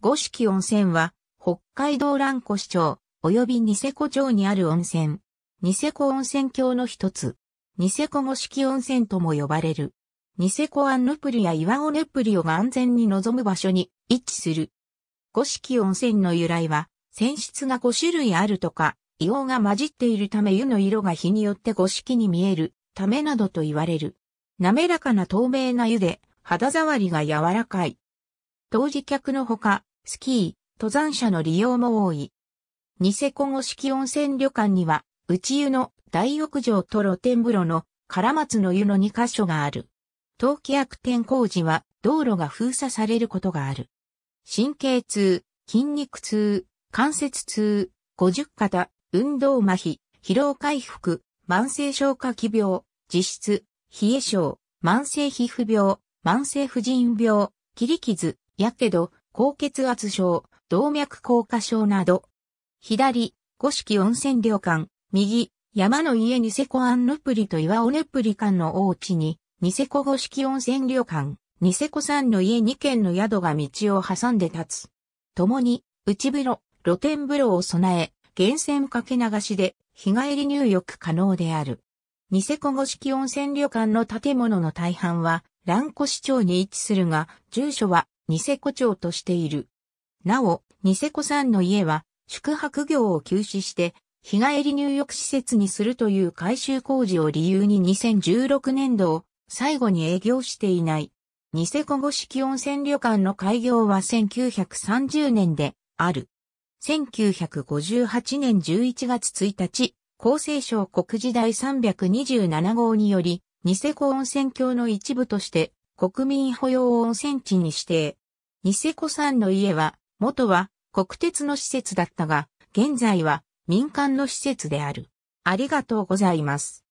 五色温泉は、北海道蘭越町、及びニセコ町にある温泉。ニセコ温泉郷の一つ。ニセコ五色温泉とも呼ばれる。ニセコアンヌプリや岩尾ヌプリをが安全に望む場所に位置する。五色温泉の由来は、泉質が5種類あるとか、硫黄が混じっているため湯の色が日によって五色に見えるためなどと言われる。滑らかな透明な湯で、肌触りが柔らかい。当時客のほか、スキー、登山者の利用も多い。ニセコゴ式温泉旅館には、内湯の大浴場と露天風呂の唐松の湯の2カ所がある。冬季悪天工事は道路が封鎖されることがある。神経痛、筋肉痛、関節痛、五十肩、運動麻痺、疲労回復、慢性消化器病、自室、冷え症、慢性皮膚病、慢性婦人病、切り傷、やけど、高血圧症、動脈硬化症など。左、五色温泉旅館、右、山の家ニセコアンヌプリと岩尾ネプリ間のうちに、ニセコ五色温泉旅館、ニセコさんの家2軒の宿が道を挟んで立つ。共に、内風呂、露天風呂を備え、源泉かけ流しで、日帰り入浴可能である。ニセコ五式温泉旅館の建物の大半は、蘭越町に位置するが、住所はニセコ町としている。なお、ニセコさんの家は宿泊業を休止して日帰り入浴施設にするという改修工事を理由に2016年度を最後に営業していない。ニセコ五式温泉旅館の開業は1930年である。1958年11月1日、厚生省国時代327号により、ニセコ温泉郷の一部として国民保養温泉地に指定。ニセコさんの家は、元は国鉄の施設だったが、現在は民間の施設である。ありがとうございます。